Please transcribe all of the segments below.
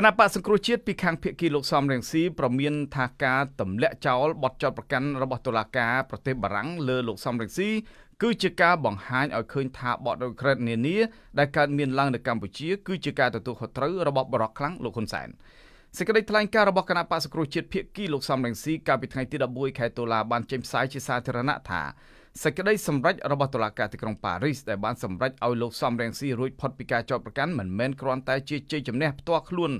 គណៈបកសង្គ្រោះជាតិពីខាងភៀកគីលោកសំរងស៊ីប្រមានថាការទម្លាក់ចោលបទចោតប្រកាន់របស់តុលាការប្រទេសបារាំងលើលោកសំរងស៊ីគឺជាការបង្ហាញឲ្យឃើញថាបទរក្រិតនានាដែលកើតមានឡើងនៅកម្ពុជាគឺជាការទទួលខុសត្រូវរបស់បរិបខ្លាំងលោកហ៊ុនសែនសេចក្តីថ្លែងការណ៍របស់គណៈបក្សសង្គ្រោះជាតិភៀកគីលោកសំរងស៊ីកាលពីថ្ងៃទី14ខែតុលាបានចេញផ្សាយជាសាធារណៈថាសេចក្តីសម្រេចរបស់តុលាការទីក្រុងប៉ារីសដែលបានសម្រេចឲ្យលោកសំរងស៊ីរួចផុតពីការចោទប្រកាន់មិនមែនគ្រាន់តែជាជ័យជំនះផ្ទាល់ខ្លួន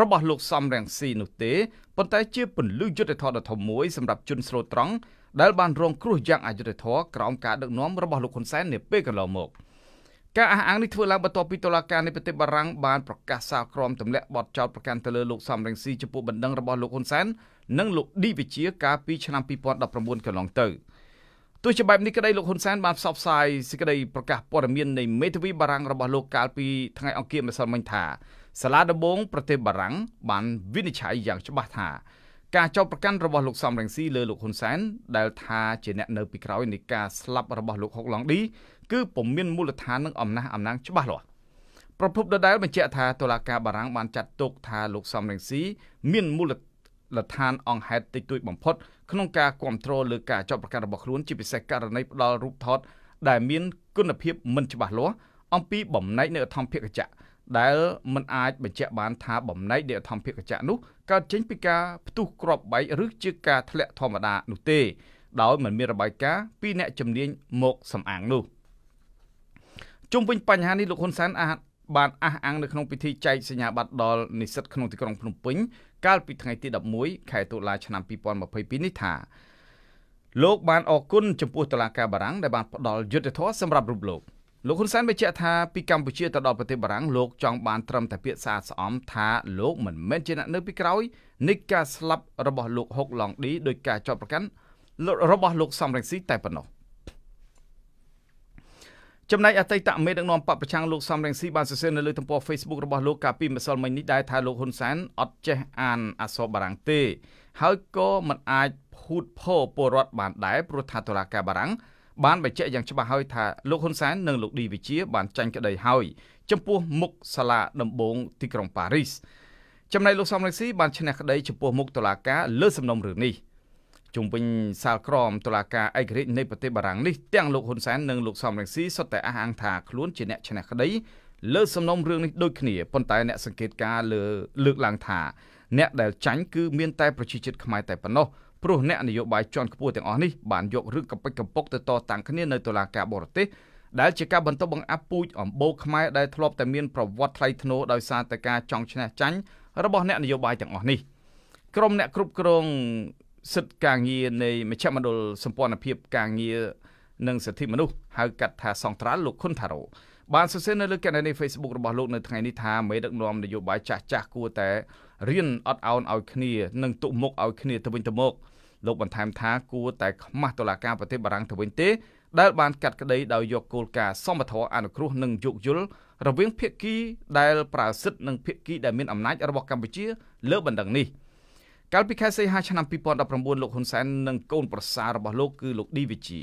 របស់លោកសំរងស៊ីនោះទេប៉ុន្តែជាពន្លឺយុទ្ធធម៌ដ៏ធំមួយសម្រាប់ជនស្លូតត្រង់ដែលបានរងគ្រោះយ៉ាងអយុត្តិធម៌ក្រោមការដឹកនាំរបស់លោកហ៊ុនសែននាពេលកន្លងមកការអះអាងនេះធ្វើឡើងបន្ទាប់ពីតុលាការនៃប្រទេសបារាំងបានប្រកាសសាលក្រមទម្លាក់បទចោទប្រកាន់ទៅលើលោកសំរងស៊ីចំពោះបណ្ដឹងរបស់លោកហ៊ុនសែននិងលោកឌីវិជាកាលពីឆ្នាំ2019កន្លងទៅ។ទោះជាបែបនេះក្តីលោកហ៊ុនសែនបានផ្សព្វផ្សាយសេចក្តីប្រកាសព័ត៌មាននៃមេធាវីបារាំងរបស់លោកកាលពីថ្ងៃអង្គារម្សិលមិញថាសាលាដំបង ប្រទេសបារាំងបានវិនិច្ឆ័យយ៉ាងច្បាស់ថាការចោទប្រកាន់របស់លោកសំរងស៊ីលើលោកហ៊ុនសែនដែលថាជាអ្នកនៅពីក្រោយនៃការស្លាប់របស់លោកហុកឡង់ឌីគឺពុំមានមូលដ្ឋាននិងអំណះអំណាងច្បាស់លាស់ប្រពន្ធដដែលបញ្ជាក់ថាតុលាការបារាំងបានចាត់ទុកថាលោកសំរងស៊ីមានមូលដ្ឋានលដ្ឋានអង្គហេតុតិចតួចបំផុតក្នុងការគ្រប់គ្រងលើការចោទប្រកាន់របស់ខ្លួនជាពិសេសករណីផ្ដាល់រូបថត ដែលមានគុណភាពមិនច្បាស់លាស់អំពីបំណែកនៃអធិមភាគចៈដែលមិនអាចបញ្ជាក់បាន ថាបំណែកនៃអធិមភាគចៈនោះកើតចេញ ពីការផ្ទុះគ្រាប់បែកឬជាការធ្លាក់ធម្មតានោះទេ ដោយមិនមានរបាយការណ៍ពីអ្នកជំនាញមកសំអាងនោះជុំវិញបញ្ហានេះលោកហ៊ុនសែនបានអះអាងនៅក្នុងពិធីចែកសញ្ញាបត្រដល់និស្សិតក្នុងទីក្រុងភ្នំពេញកាលពីថ្ងៃទី11ខែតុលាឆ្នាំ2022នេះថាលោកបានអរគុណចំពោះតុលាការបារាំងដែលបានផ្ដល់យុត្តិធម៌សម្រាប់រូបលោកលោកហ៊ុនសែនបញ្ជាក់ថាពីកម្ពុជាទៅដល់ប្រទេសបារាំងលោកចង់បានត្រឹមតែពាក្យស្អាតស្អំថាលោកមិនមែនជាអ្នក នៅពីក្រោយនៃការស្លាប់របស់លោកហុកឡងឌីដោយការចោទប្រកាន់របស់លោកសំរងស៊ីតែប៉ុណ្ណោះ។ចំណែកអតីតមេដឹកនាំបពប្រឆាំងលោកសំរងស៊ីបានសរសេរនៅលើទំព័រ Facebook របស់លោកកាលពីម្សិលមិញនេះដែរថាលោកហ៊ុនសែនអត់ចេះអានអក្សរបារាំងទេ ហើយក៏មិនអាចភូតភរពលរដ្ឋបានដែរព្រោះថាតុលាការបារាំងបានបញ្ជាក់យ៉ាងច្បាស់ហើយថាលោកហ៊ុនសែននិងលោកឌីវិជា បានចាញ់ក្តីហើយចំពោះមុខសាលាដំបងទីក្រុងប៉ារីសចំណែកលោកសំរងស៊ីបានឈ្នះក្តីចំពោះមុខតុលាការលើសំណុំរឿងនេះ។ជុំវិញសាលក្រមតុលាការឯករាជ្យនៃប្រទេសបារាំងនេះទាំងលោកហ៊ុនសែននិងលោកសំរងស៊ីសុទ្ធតែអះអាងថាខ្លួនជាអ្នកឈ្នះក្តីលើសំណុំរឿងនេះដូចគ្នាប៉ុន្តែអ្នកសង្កេតការលើលើកឡើងថាអ្នកដែលចាញ់គឺមានតែប្រជាជាតិខ្មែរតែប៉ុណ្ណោះព្រោះអ្នកនយោបាយជាន់ខ្ពស់ទាំងអស់នេះបានយករឿងកំពេចកំពុកទៅតតាំងគ្នានៅតុលាការបរទេសដែលជាការបន្តបង្អាប់ពូជអំបោខ្មែរដែលធ្លាប់ តែមាន ប្រវត្តិថ្លៃថ្នូរដោយសារតែការចង់ឈ្នះចាញ់របស់អ្នកនយោបាយទាំងអស់នេះក្រុមអ្នកគ្រប់គ្រងសិទ្ធិការងារនៃមជ្ឈមណ្ឌលសម្ព័ន្ធភាពការងារនិងសិទ្ធិមនុស្សហៅកាត់ថាសង្ត្រាល់លោកខុនថារ៉ូបានសរសេរនៅលើកណ្ដាលនៃ Facebook របស់លោកនៅថ្ងៃនេះថាមេដឹកនាំនយោបាយចាស់ចាស់គួរតែរៀនអត់ឱនឲ្យគ្នានិងទុកមុខឲ្យគ្នាទៅវិញទៅមកលោកបន្ថែមថាគួរតែខ្មាស់តុលាការប្រទេសបារាំងទៅវិញទេ ដែលបានកាត់ក្តីដោយយកគោលការណ៍សមធម៌អនុគ្រោះនិងយោគយល់រវាងភាគីដែលប្រើសិទ្ធិនិងភាគីដែលមានអំណាច របស់កម្ពុជាលើបណ្ដឹងនេះ។កាលពីខែសីហាឆ្នាំ2019លោកហ៊ុនសែននិងកូនប្រសាររបស់លោកគឺលោកឌីវិជា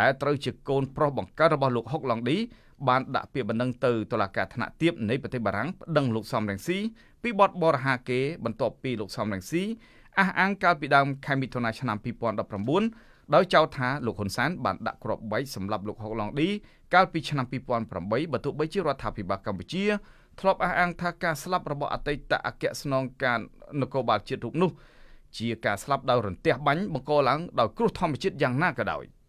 ដែលត្រូវជាកូនប្រុសបង្កើតរបស់លោកហុកឡង់ឌីបានដាក់ពាក្យបណ្ដឹងទៅតុលាការថ្នាក់ទាបនៃប្រទេសបារាំងប្តឹងលោកសំរងស៊ីពីបទបរហាគេបន្ទាប់ពីលោកសំរងស៊ីអះអាងកាលពីដើមខែមិថុនាឆ្នាំ2019ដោយចោទថាលោកហ៊ុនសែនបានដាក់គ្រាប់បែកសម្រាប់លោកហុកឡង់ឌីកាលពីឆ្នាំ2008បើទោះបីជារដ្ឋាភិបាលកម្ពុជាធ្លាប់អះអាងថាការស្លាប់របស់អតីតអគ្គស្នងការនគរបាលជាតិរូបនោះជាការស្លាប់ដោយរន្ទះបាញ់បង្កឡើងដោយគ្រោះធម្មជាតិយ៉ាងណាក៏ដោយ។